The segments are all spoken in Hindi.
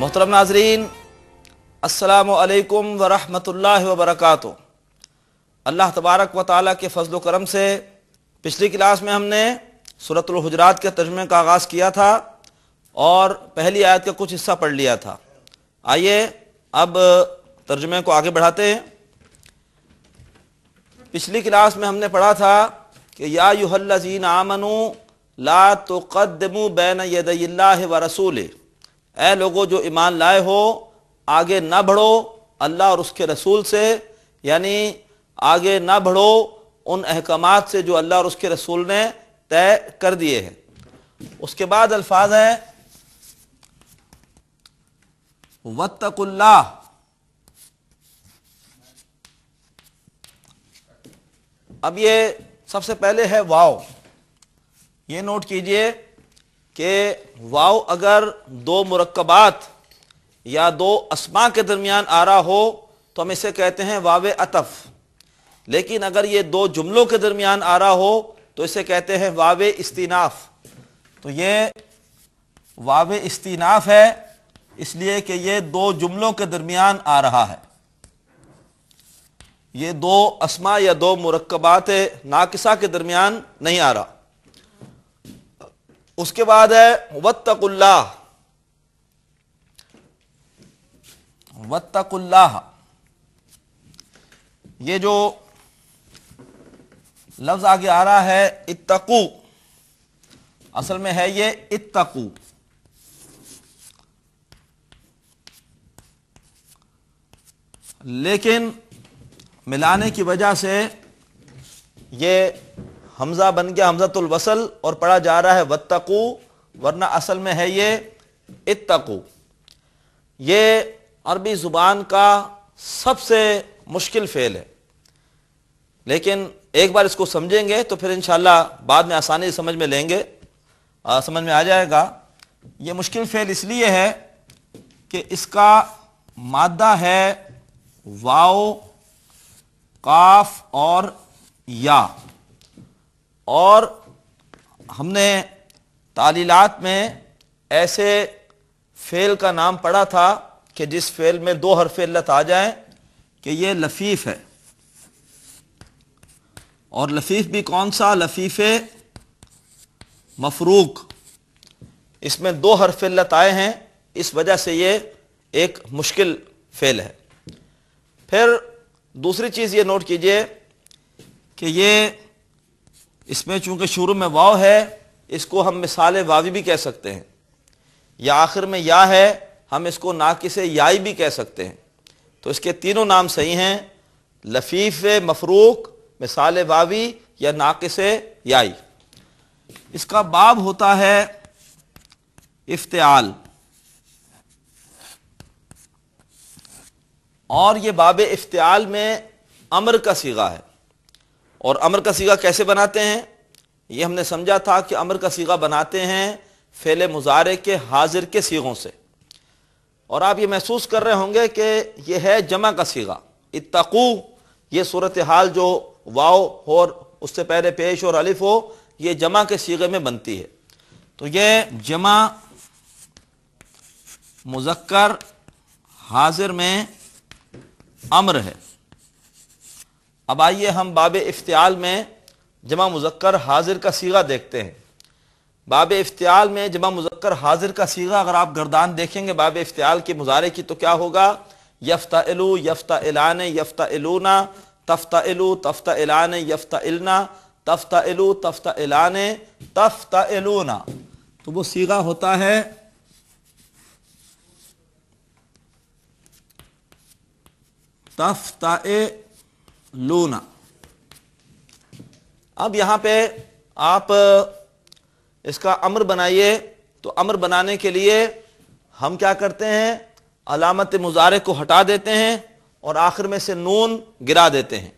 मोहतरम नाजरीन असलकम वरहमल वबरक अल्लाह तबारक व ताल के फजल करम से पिछली क्लास में हमने सूरतलहजरात के तर्जमे का आगाज़ किया था और पहली आयत का कुछ हिस्सा पढ़ लिया था आइए अब तर्जमे को आगे बढ़ाते हैं पिछली क्लास में हमने पढ़ा था कि या यूहल्लाजीन आमनू ला तो बैन यदल्ला व रसूल ए लोगों जो ईमान लाए हो आगे ना बढ़ो अल्लाह और उसके रसूल से यानी आगे ना बढ़ो उन अहकाम से जो अल्लाह और उसके रसूल ने तय कर दिए हैं उसके बाद अल्फाज हैं वत्तकुल्ला अब ये सबसे पहले है वाव ये नोट कीजिए कि वाव अगर दो मरकबात या दो असमा के दरमियान आ रहा हो तो हम इसे कहते हैं वाव अतफ लेकिन अगर ये दो जुमलों के दरमियान आ रहा हो तो इसे कहते हैं वाव इस्तीनाफ तो ये वाव इस्तीनाफ है इसलिए कि ये दो जुमलों के दरमियान आ रहा है ये दो असमा या दो मरकबात नाकसा के दरमियान नहीं आ रहा उसके बाद है वत्तकुल्ला वत्तकुल्लाह ये जो लफ्ज आगे आ रहा है इत्तकू असल में है ये इत्तकू लेकिन मिलाने की वजह से ये हमजा बन गया हमजातुल वसल और पढ़ा जा रहा है वत्तकू वरना असल में है ये इतकू ये अरबी ज़ुबान का सबसे मुश्किल फ़ेल है लेकिन एक बार इसको समझेंगे तो फिर इंशाल्लाह बाद में आसानी से समझ में लेंगे आ, समझ में आ जाएगा ये मुश्किल फ़ेल इसलिए है कि इसका मादा है वाओ काफ और या और हमने तालीलात में ऐसे फेल का नाम पढ़ा था कि जिस फेल में दो हरफ लत आ जाए कि ये लफीफ है और लफीफ भी कौन सा लफीफ मफरूक इसमें दो हरफ लत आए हैं इस वजह से ये एक मुश्किल फेल है फिर दूसरी चीज़ ये नोट कीजिए कि ये इसमें चूंकि शुरू में वाव है इसको हम मिसाल वावी भी कह सकते हैं या आखिर में या है हम इसको ना किसे याई भी कह सकते हैं तो इसके तीनों नाम सही हैं लफीफ मफरूक मिसाल वावी या किसे याई इसका बाब होता है इफ्ताल और ये बाब इफ्ताल में अमर का सीगा है और अमर का सीगा कैसे बनाते हैं ये हमने समझा था कि अमर का सीगा बनाते हैं फेल मुजारे के हाजिर के सीगों से और आप ये महसूस कर रहे होंगे कि यह है जमा का सीगा इतकू ये सूरत हाल जो वाओ और उससे पहले पेश और अलिफ हो ये जमा के सीगे में बनती है तो ये जमा मुजक्कर हाजिर में अम्र है अब आइए हम बाब इफ्तियाल में जमा मुजक्कर हाजिर का सीगा देखते हैं बाब इफ्तियाल में जमा मुजक्कर हाजिर का सीगा अगर आप गर्दान देखेंगे बाब इफ्तियाल के मुजारे की तो क्या होगा यफ्ता इलू यफ्ता इलान यफ्ता इलूना तफ्ता इलू तफ्ता इलान यफ्ता इलना तफ्ता इलू तफ्ता इलान तफ्ता इलूना तो वो सीगा होता है तफ्ता लूना अब यहां पे आप इसका अमर बनाइए तो अमर बनाने के लिए हम क्या करते हैं अलामत मुजारे को हटा देते हैं और आखिर में से नून गिरा देते हैं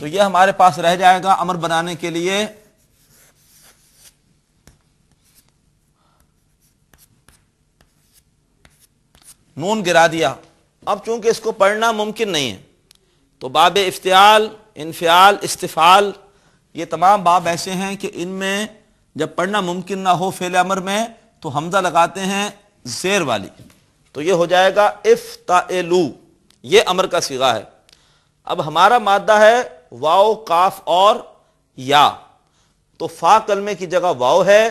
तो यह हमारे पास रह जाएगा अमर बनाने के लिए नून गिरा दिया अब चूंकि इसको पढ़ना मुमकिन नहीं है तो बाब इफ्तियाल इनफियाल इस्तफ़ाल ये तमाम बाब ऐसे हैं कि इनमें जब पढ़ना मुमकिन ना हो फेल अमर में तो हमजा लगाते हैं जेर वाली तो ये हो जाएगा लू ये अमर का सिगा है अब हमारा मादा है वाओ काफ और या तो फा कलमे की जगह वाओ है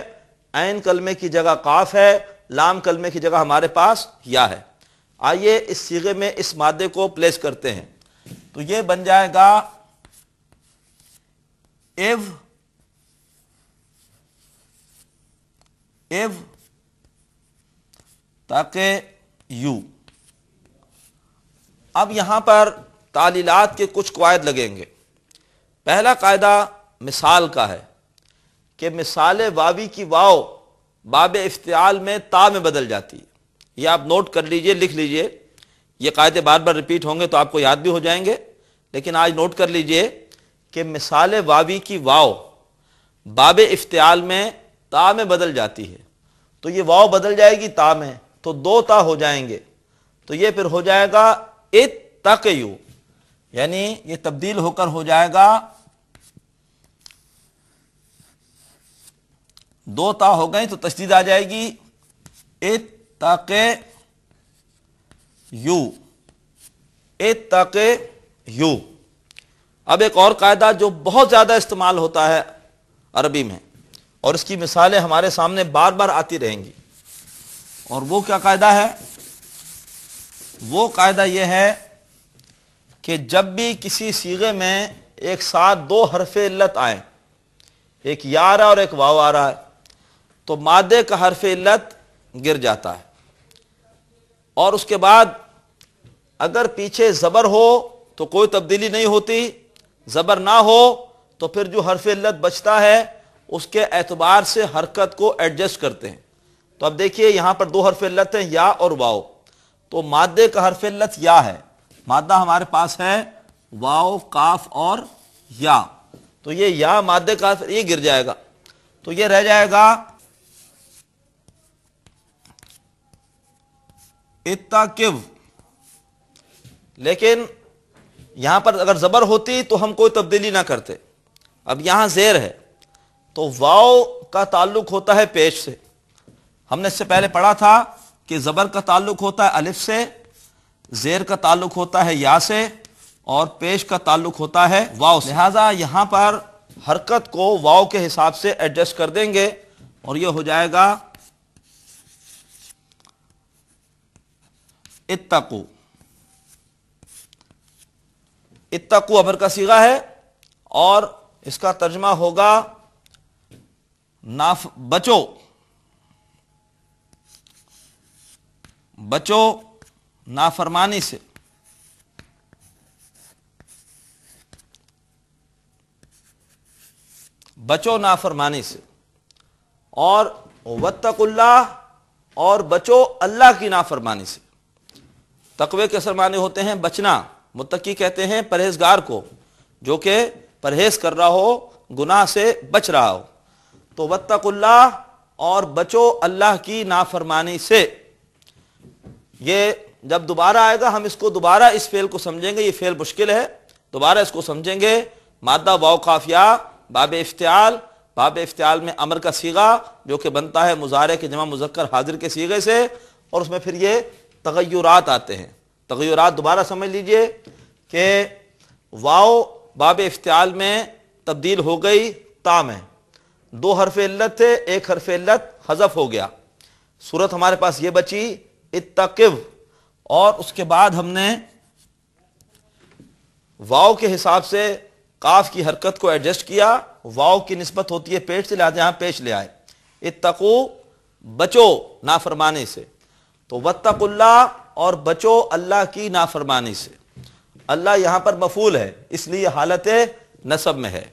ऐन कलमे की जगह काफ है लाम कलमे की जगह हमारे पास या है आइए इस सीगे में इस मादे को प्लेस करते हैं तो ये बन जाएगा एव एव ताके यू अब यहां पर तालीलात के कुछ कवायद लगेंगे पहला कायदा मिसाल का है कि मिसाल वावी की वाव बाब इफ्तियाल में ता में बदल जाती है यह आप नोट कर लीजिए लिख लीजिए ये कायदे बार बार रिपीट होंगे तो आपको याद भी हो जाएंगे लेकिन आज नोट कर लीजिए कि मिसाल वावी की वाव बाब इफ्तियाल में ता में बदल जाती है तो ये वाव बदल जाएगी ता में तो दो ता हो जाएंगे तो ये फिर हो जाएगा इत तक यू यानी ये तब्दील होकर हो जाएगा दो ता हो गई तो तस्दीद आ जाएगी इत तक यू ए यू अब एक और कायदा जो बहुत ज़्यादा इस्तेमाल होता है अरबी में और इसकी मिसालें हमारे सामने बार बार आती रहेंगी और वो क्या कायदा है वो कायदा यह है कि जब भी किसी सीगे में एक साथ दो हरफ इल्लत आए एक या और एक वाव आ रहा है तो मादे का हरफ इल्लत गिर जाता है और उसके बाद अगर पीछे ज़बर हो तो कोई तब्दीली नहीं होती ज़बर ना हो तो फिर जो हरफ लत बचता है उसके एतबार से हरकत को एडजस्ट करते हैं तो अब देखिए यहाँ पर दो हरफ लत हैं या और वाओ तो मादे का हरफ लत या है मादा हमारे पास है वाओ काफ और या तो ये या मादे का ये गिर जाएगा तो ये रह जाएगा इत्ताकिव लेकिन यहां पर अगर जबर होती तो हम कोई तब्दीली ना करते अब यहां जेर है तो वाव का ताल्लुक होता है पेश से हमने इससे पहले पढ़ा था कि जबर का ताल्लुक होता है अलिफ से जेर का ताल्लुक होता है या से और पेश का ताल्लुक होता है वाव से लिहाजा यहां पर हरकत को वाव के हिसाब से एडजस्ट कर देंगे और यह हो जाएगा इतकू इतकू अमर का सीगा है और इसका तर्जमा होगा नाफ बचो बचो नाफरमानी से बचो नाफरमानी से और वत्तकुल्ला और बचो अल्लाह की नाफरमानी से तकवे के असर माने होते हैं बचना मुतकी कहते हैं परहेजगार को जो कि परहेज कर रहा हो गुनाह से बच रहा हो तो वत्तकुल्ला और बचो अल्लाह की नाफरमानी से ये जब दोबारा आएगा हम इसको दोबारा इस फेल को समझेंगे ये फेल मुश्किल है दोबारा इसको समझेंगे मादा वाव काफिया बाब इफ्तियाल बाब इफ्तियाल में अमर का सीगा जो कि बनता है मुजारे के जमा मुजक्कर हाजिर के सीगे से और उसमें फिर ये तगैरात आते हैं तगैरात दोबारा समझ लीजिए कि वाओ बाब इफ्तियाल में तब्दील हो गई ता में दो हरफ इल्लत थे एक हरफ इल्लत हजफ हो गया सूरत हमारे पास ये बची इतकिव और उसके बाद हमने वाओ के हिसाब से काफ की हरकत को एडजस्ट किया वाओ की नस्बत होती है पेट से लिहाजा यहाँ पेश ले आए इतको बचो नाफरमाने से तो वत्तकुल्ला और बचो अल्लाह की नाफरमानी से अल्लाह यहां पर मफूल है इसलिए हालत नसब में है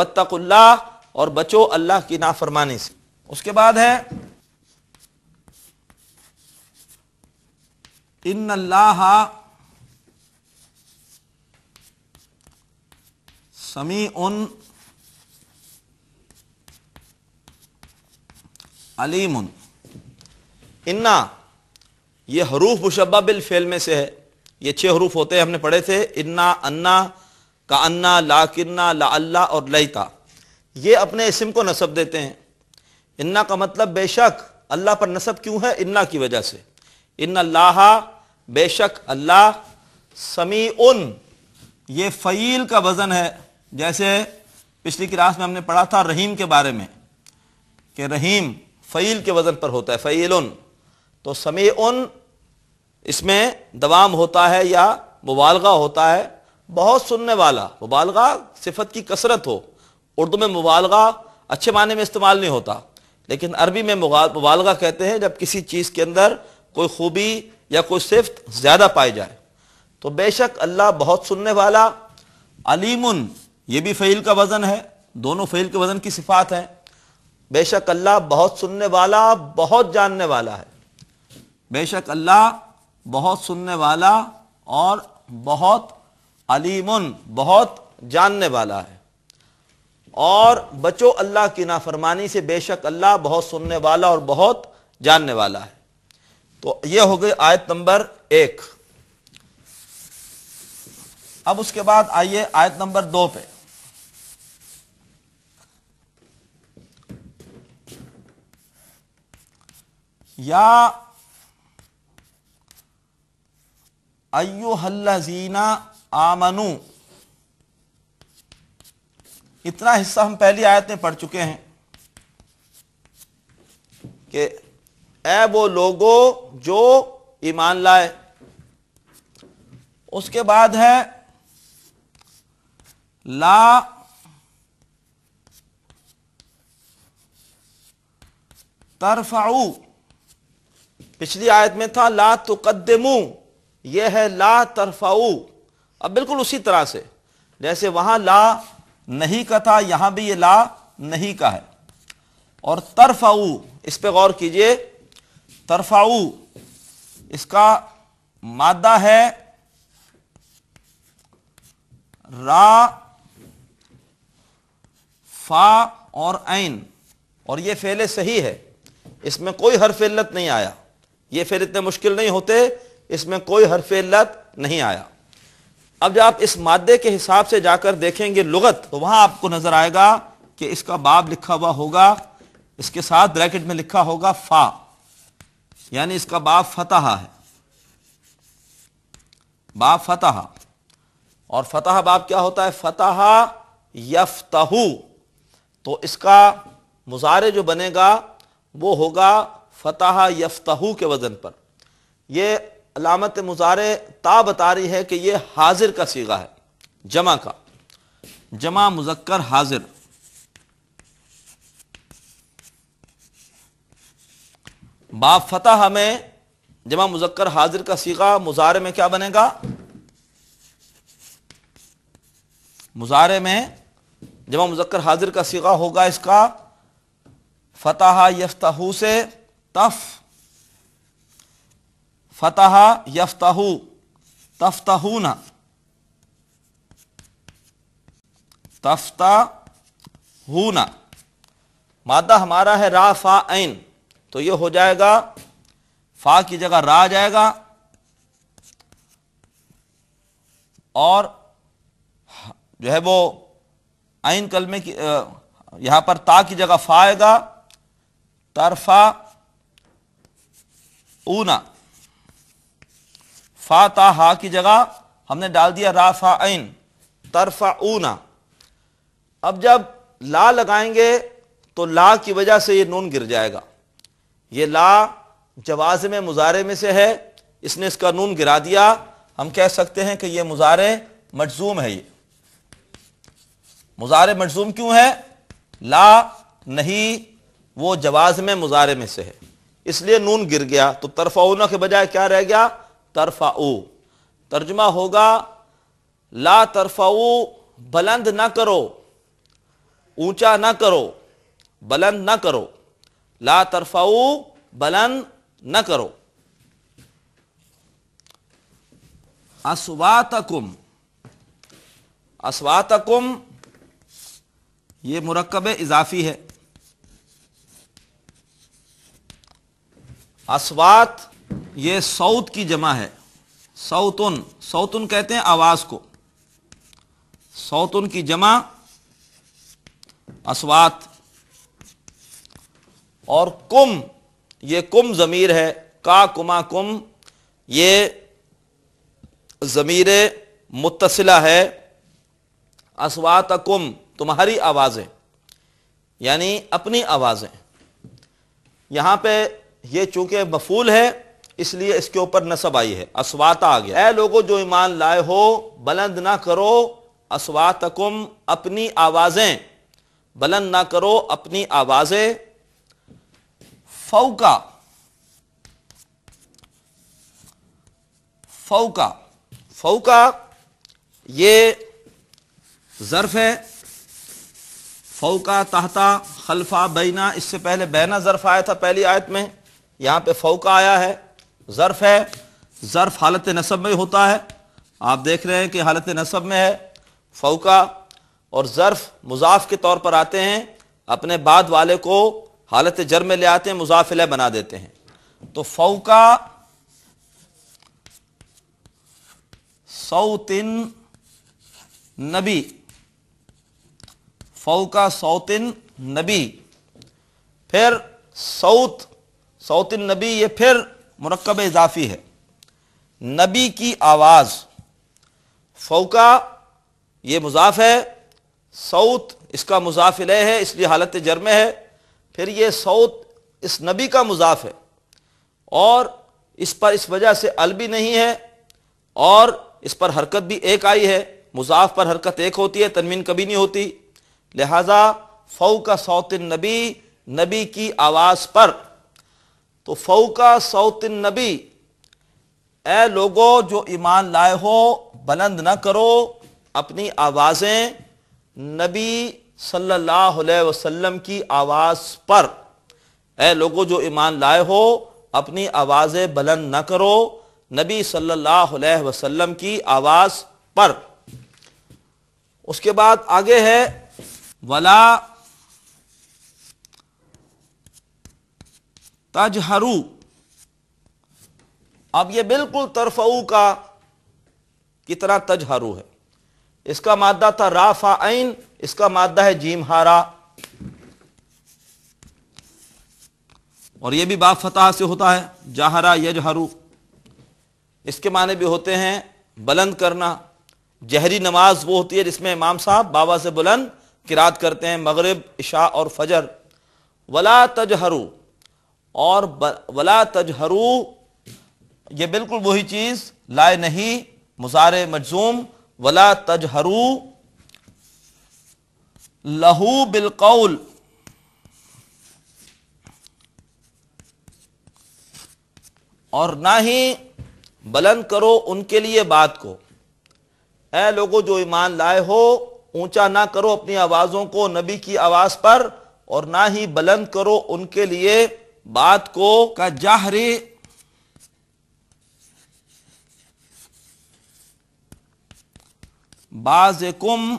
वत्तकुल्ला और बचो अल्लाह की नाफरमानी से उसके बाद है इन अल्लाह समी उन अलीम उन इन्ना ये हरूफ मुशबा बिलफेल में से है ये छः हरूफ होते हैं हमने पढ़े थे इन्ना अन्ना का अन्ना ला किन्ना ला और लईता ये अपने इसम को नसब देते हैं इन्ना का मतलब बेशक अल्लाह पर नसब क्यों है इन्ना की वजह से इन लाहा बेशक अल्लाह समी उन ये फ़ील का वज़न है जैसे पिछली क्लास में हमने पढ़ा था रहीम के बारे में कि रहीम फ़ील के वज़न पर होता है फ़ील उन तो समय उन इसमें दवाम होता है या मुबालगा होता है बहुत सुनने वाला मुबालगा सिफत की कसरत हो उर्दू में मुबालगा अच्छे माने में इस्तेमाल नहीं होता लेकिन अरबी में मुबालगा कहते हैं जब किसी चीज़ के अंदर कोई खूबी या कोई सिफत ज़्यादा पाई जाए तो बेशक अल्लाह बहुत सुनने वाला अलीमन ये भी फ़ैल का वज़न है दोनों फ़ैल के वज़न की सिफात हैं बेशक अल्लाह बहुत सुनने वाला बहुत जानने वाला है बेशक अल्लाह बहुत सुनने वाला और बहुत अलीमन बहुत जानने वाला है और बचो अल्लाह की नाफरमानी से बेशक अल्लाह बहुत सुनने वाला और बहुत जानने वाला है तो ये हो गई आयत नंबर एक अब उसके बाद आइए आयत नंबर दो पे या अयुहल्लजीना आमनु इतना हिस्सा हम पहली आयत में पढ़ चुके हैं कि ए वो लोगो जो ईमान लाए उसके बाद है ला तरफाऊ पिछली आयत में था ला तुकदमू यह है ला तरफाऊ अब बिल्कुल उसी तरह से जैसे वहां ला नहीं का था यहां भी ये ला नहीं का है और तरफाऊ इस पर गौर कीजिए तरफाऊ इसका मादा है रा फा और ऐन और ये फेले सही है इसमें कोई हर फिल्लत नहीं आया ये फेल इतने मुश्किल नहीं होते इसमें कोई हरफ लत नहीं आया अब जब आप इस मादे के हिसाब से जाकर देखेंगे लुगत तो वहां आपको नजर आएगा कि इसका बाब लिखा हुआ होगा इसके साथ ब्रैकेट में लिखा होगा फा यानी इसका बाब फतह है बाब फतह और फतह बाब क्या होता है फतह यफतहू तो इसका मुजारे जो बनेगा वो होगा फतह यफतहू के वजन पर यह अलामत मुजारे ता बता रही है कि यह हाजिर का सीगा है जमा का जमा मुजक्कर हाजिर बाफतः हमें जमा मुजक्कर हाजिर का सीगा मुजारे में क्या बनेगा मुजारे में जमा मुजक्कर हाजिर का सीगा होगा इसका फतेह यफ्तहू से तफ़ फतह यफ्तहू ना तफ्ता ना मादा हमारा है रा फा ऐन तो ये हो जाएगा फा की जगह रा जाएगा और जो है वो आइन कलमे की यहां पर ता की जगह फा आएगा तरफा ऊना फाताहा की जगह हमने डाल दिया राफा ऐन तरफा ऊना अब जब ला लगाएंगे तो ला की वजह से ये नून गिर जाएगा ये ला जवाज में मुजारे में से है इसने इसका नून गिरा दिया हम कह सकते हैं कि यह मुजारे मजजूम है ये मुजारे मजजूम क्यों है ला नहीं वो जवाज में मुजारे में से है इसलिए नून गिर गया तो तरफा ऊना के बजाय क्या रह गया तरफाओ तर्जमा होगा ला तरफाओ बुलंद ना करो ऊंचा ना करो बुलंद ना करो ला तरफाओ बुलंद ना करो असवातकुम असवातकुम ये मुरकब इजाफी है असवात ये सऊत की जमा है सऊतुन सऊतुन कहते हैं आवाज को सौतुन की जमा असवात और कुम ये कुम जमीर है का कुमा कुम ये जमीर मुतसिला है असवात कुम तुम्हारी आवाज़ें यानी अपनी आवाज़ें यहां पे ये चूंकि मफूल है इसलिए इसके ऊपर नसब आई है असवाता आ गया लोगो जो ईमान लाए हो बुलंद ना करो असवातकुम अपनी आवाजें बुलंद ना करो अपनी आवाजें फौका फौका फौका ये जर्फ है फौका तहता खलफा बैना इससे पहले बैना जर्फ आया था पहली आयत में यहां पे फौका आया है ज़र्फ है ज़र्फ हालत नसब में होता है आप देख रहे हैं कि हालत नसब में है फ़ौका और ज़र्फ मुजाफ के तौर पर आते हैं अपने बाद वाले को हालत जर में ले आते हैं मुजाफिल बना देते हैं तो फ़ौका सौतिन नबी फ़ौका सौतिन नबी फिर सौत सौतिन नबी ये फिर मरकब इजाफी है नबी की आवाज़ फ़ौका ये मुजाफ है सऊत इसका मुजाफिल है इसलिए हालत जर्म है फिर ये सऊत इस नबी का मुजाफ है और इस पर इस वजह से अल भी नहीं है और इस पर हरकत भी एक आई है मुजाफ पर हरकत एक होती है तनवीन कभी नहीं होती लिहाजा फ़ौ का सौत नबी नबी की आवाज़ पर तो फ़ौका सौत नबी ए लोगो जो ईमान लाए हो बुलंद ना करो अपनी आवाज़ें नबी सल्लल्लाहु अलैहि वसल्लम की आवाज़ पर ए लोगो जो ईमान लाए हो अपनी आवाज़ें बुलंद ना करो नबी सल्लल्लाहु अलैहि वसल्लम की आवाज़ पर उसके बाद आगे है वला तजहरू अब ये बिल्कुल तरफऊ का की तरह तजहरू है इसका मादा था राफा आइन इसका मादा है जीम हारा और यह भी बाप फतह से होता है जहरा यजहरू इसके माने भी होते हैं बुलंद करना जहरी नमाज वो होती है जिसमें इमाम साहब बाबा से बुलंद किरात करते हैं मगरब इशा और फजर वला तजहरू और वला तजहरू ये बिल्कुल वही चीज लाए नहीं मुसार मजसूम वला तजहरू लहू बिलकौल और ना ही बुलंद करो उनके लिए बात को ऐ लोगों जो ईमान लाए हो ऊंचा ना करो अपनी आवाजों को नबी की आवाज पर और ना ही बुलंद करो उनके लिए बात को का जाहरे बाजुम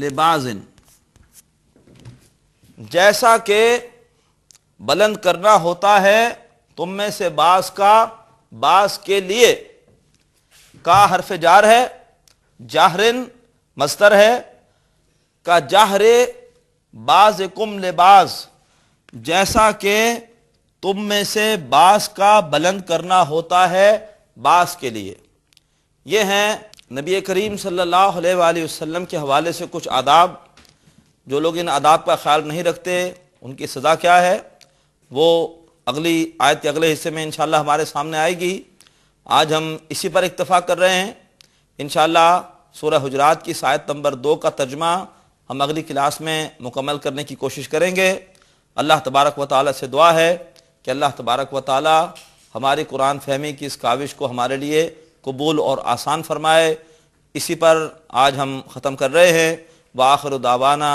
लिबाजिन जैसा के बुलंद करना होता है तुम में से बास का बास के लिए का हरफ जार है जाहरिन मस्तर है का जाहरे बाज कुम लिबास जैसा कि तुम में से बास का बुलंद करना होता है बास के लिए ये हैं नबी करीम सल्लल्लाहु अलैहि वसल्लम के हवाले से कुछ आदाब जो लोग इन आदाब का ख्याल नहीं रखते उनकी सज़ा क्या है वो अगली आयत के अगले हिस्से में इनशा हमारे सामने आएगी आज हम इसी पर इतफ़ा कर रहे हैं इन शह सूर्य हजरात की शायद नंबर दो का तर्जमा हम अगली क्लास में मुकम्मल करने की कोशिश करेंगे अल्लाह तबारक व ताली से दुआ है कि अल्लाह तबारक व ताली हमारी कुरान फहमी की इस काविश को हमारे लिए कबूल और आसान फरमाए इसी पर आज हम ख़त्म कर रहे हैं बाखर दावाना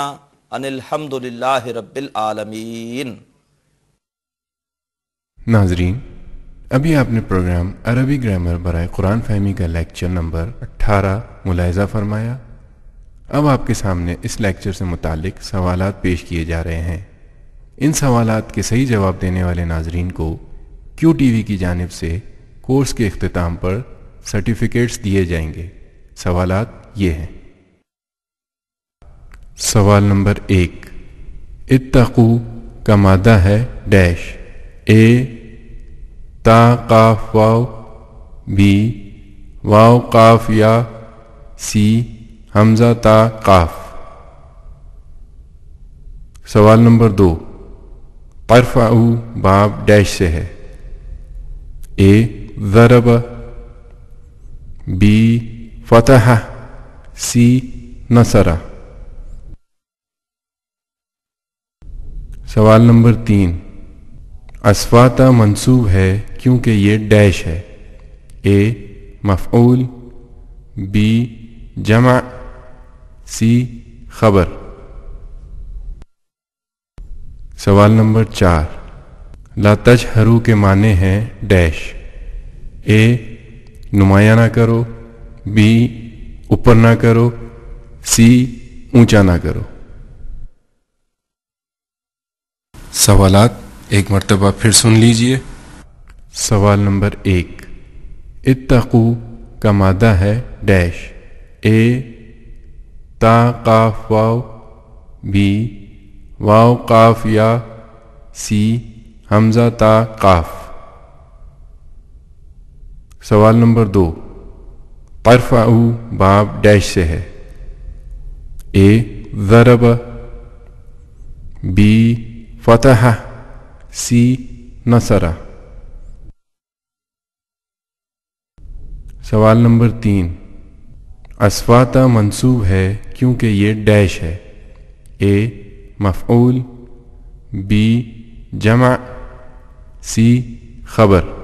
अनिलहमदिल्ला रबालमीन नाजरीन अभी आपने प्रोग्राम अरबी ग्रामर बर कुरान फहमी का लेक्चर नंबर 18 मुलायजा फरमाया अब आपके सामने इस लेक्चर से मुतालिक सवाल पेश किए जा रहे हैं इन सवाल के सही जवाब देने वाले नाजरीन को क्यू टी वी की जानब से कोर्स के अख्ताम पर सर्टिफिकेट्स दिए जाएंगे सवाल ये हैं सवाल नंबर एक इतकू का मादा है डैश ए ता काफ वाव बी वाव काफ या सी हमजा ता काफ सवाल नंबर दो तरफा बाब डैश से है ए ज़रब बी फतह सी नसरा सवाल नंबर तीन असफाता मंसूब है क्योंकि ये डैश है ए मफूल बी जमा सी खबर सवाल नंबर चार लातज हरू के माने हैं डैश ए नुमाया ना करो बी ऊपर ना करो सी ऊंचा ना करो सवालात एक मरतबा फिर सुन लीजिए सवाल नंबर एक इतकू का मादा है डैश ए ता काफ वाव भी वाव काफ या सी हमजा ता काफ सवाल नंबर दो परफाऊ बाब डैश से है ए ज़रब बी फतह सी नसरा सवाल नंबर तीन अस्वाता मंसूब है क्योंकि ये डैश है ए मफूल बी जमा सी खबर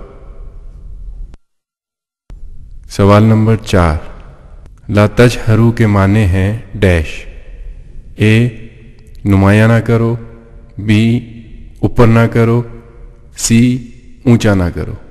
सवाल नंबर चार लातज हरू के माने हैं डैश ए नुमाया ना करो बी ऊपर ना करो सी ऊंचा ना करो